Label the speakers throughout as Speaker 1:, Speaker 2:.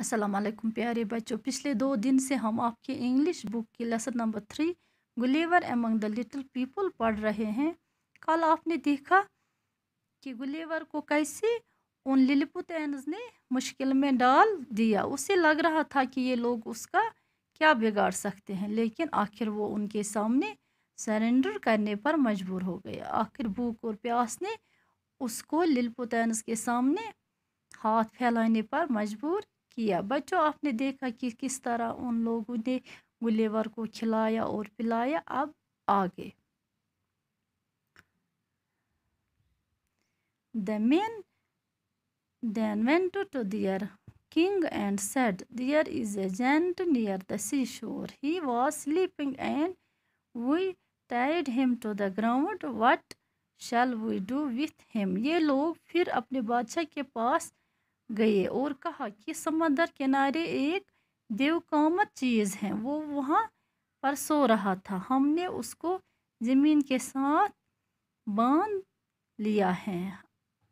Speaker 1: असलम प्यारे बच्चों पिछले दो दिन से हम आपके इंग्लिश बुक की lesson number three Gulliver among the little people पढ़ रहे हैं कल आपने देखा कि गुलेवर को कैसे उन लिलिपुतैनज ने मुश्किल में डाल दिया उसे लग रहा था कि ये लोग उसका क्या बिगाड़ सकते हैं लेकिन आखिर वो उनके सामने सरेंडर करने पर मजबूर हो गए आखिर भूख और प्यास ने उसको लिलपुतैनस के सामने हाथ फैलाने पर मजबूर किया बच्चों आपने देखा कि किस तरह उन लोगों ने गुलेवर को खिलाया और पिलाया अब आगे the men then went to their king and said there is a giant near the sea shore he was sleeping and we tied him to the ground what shall we do with him ये लोग फिर अपने बादशाह के पास गए और कहा कि समंदर किनारे एक देवकामत चीज़ है वो वहाँ पर सो रहा था हमने उसको ज़मीन के साथ बांध लिया है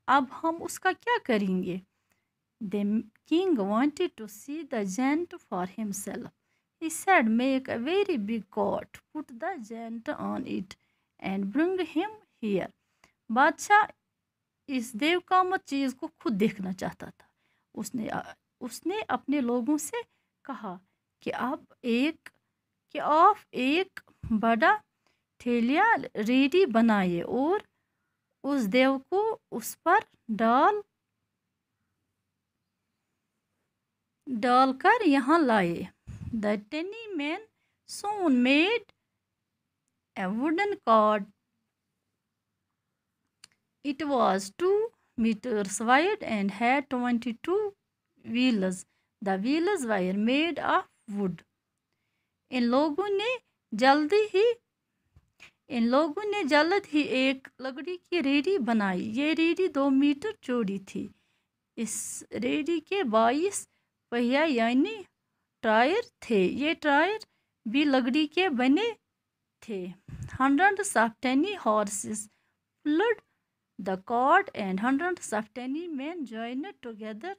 Speaker 1: अब हम उसका क्या करेंगे the king wanted to see the giant for himself he said make a very big cart put the giant on it and bring him here बादशाह इस देव देवकामत चीज़ को खुद देखना चाहता था उसने उसने अपने लोगों से कहा कि आप एक कि आप एक बड़ा थैलिया रेडी बनाइए और उस देव को उस पर डाल डालकर यहाँ लाए the tiny men soon made a wooden cart It was 2 meters wide and had 22 wheels. The wheels were made of wood. इन लोगों ने जल्दी ही इन लोगों ने जल्द ही एक लकड़ी की रेडी बनाई ये रेडी दो मीटर चौड़ी थी इस रेडी के बाईस पहिया यानी टायर थे ये टायर भी लकड़ी के बने थे hundred of tiny horses pulled the court and hundreds of tiny men joined together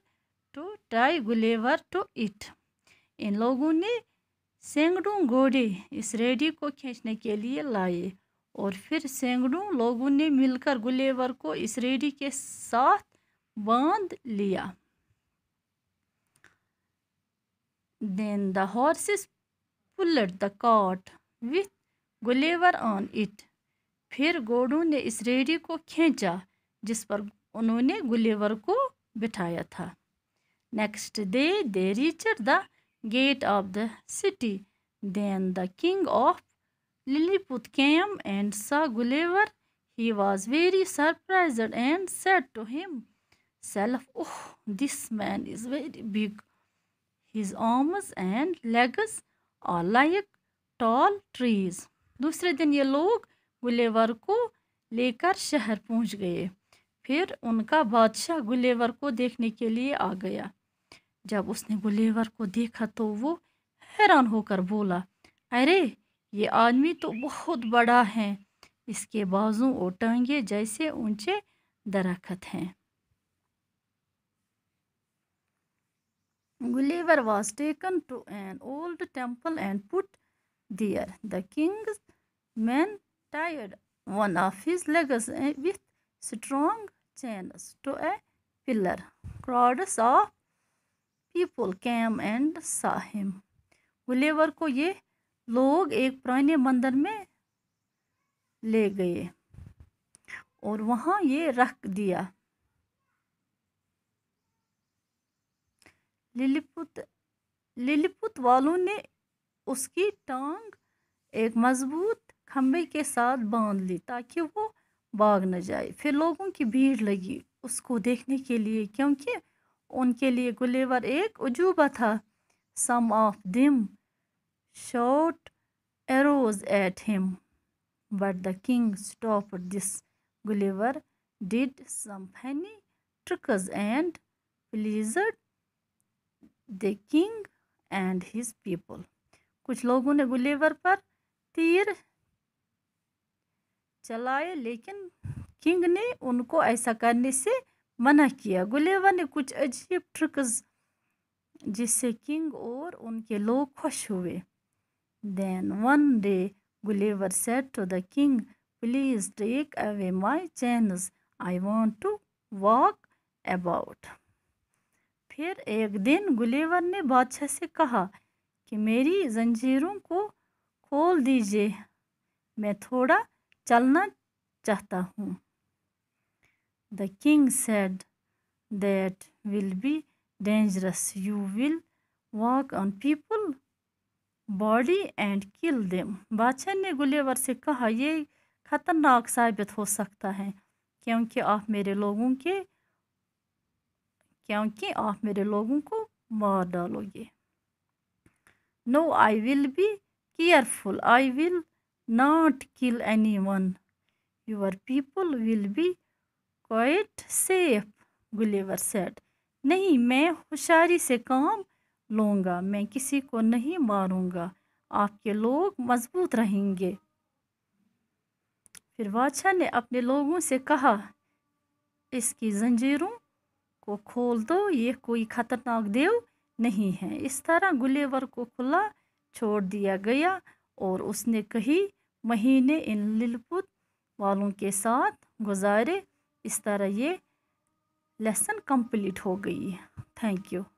Speaker 1: to tie Gulliver to इन लोगों ने सेंगड़ों घोड़े इस रेडी को खींचने के लिए लाए और फिर सेंगड़ों लोगों ने मिलकर गुलेवर को इस रेडी के साथ बांध लिया then the horses pulled the cart with Gulliver on it फिर गोडू ने इस रेड़ी को खींचा जिस पर उन्होंने गुलेवर को बिठाया था next day they reached the gate of the city then the king of Lilliput came and saw Gulliver he was very surprised and said to himself oh this man is very big his arms and legs are like tall trees दूसरे दिन ये लोग गुलेवर को लेकर शहर पहुंच गए फिर उनका बादशाह गुलेवर को देखने के लिए आ गया जब उसने गुलेवर को देखा तो वो हैरान होकर बोला अरे ये आदमी तो बहुत बड़ा है इसके बाजू और टांगे जैसे ऊंचे दरखत हैं Gulliver was taken to an old temple and put there the king's men tied one of his legs with strong chains to a pillar. Crowds of people came and saw him. Gulliver को ये लोग एक पुराने मंदिर में ले गए और वहाँ ये रख दिया लिलिपुत लिलिपुत वालों ने उसकी टांग एक मजबूत खम्बे के साथ बांध ली ताकि वो भाग न जाए फिर लोगों की भीड़ लगी उसको देखने के लिए क्योंकि उनके लिए गुलेवर एक अजूबा था some of them shot arrows at him but the king stop this Gulliver did some funny tricks and pleased the king and his people कुछ लोगों ने गुलेवर पर तीर चलाए लेकिन किंग ने उनको ऐसा करने से मना किया गुलेवा ने कुछ अजीब ट्रिक्स जिससे किंग और उनके लोग खुश हुए then one day Gulliver said to the king please take away my chains I want to walk about फिर एक दिन गुलेवर ने बादशाह से कहा कि मेरी जंजीरों को खोल दीजिए मैं थोड़ा चलना चाहता हूँ the king said that will be dangerous you will walk on people body and kill them बादशाह ने गुलेवर से कहा यह खतरनाक साबित हो सकता है क्योंकि आप मेरे लोगों के क्योंकि आप मेरे लोगों को मार डालोगे no I will be careful I will not kill anyone. Your people will be quite safe, Gulliver said. नहीं मैं होशारी से काम लूँगा मैं किसी को नहीं मारूँगा आपके लोग मजबूत रहेंगे फिर बादशाह ने अपने लोगों से कहा इसकी जंजीरों को खोल दो ये कोई ख़तरनाक देव नहीं है इस तरह गुलेवर को खुला छोड़ दिया गया और उसने कही महीने इन लिलपुत वालों के साथ गुजारे इस तरह ये लेसन कंप्लीट हो गई थैंक यू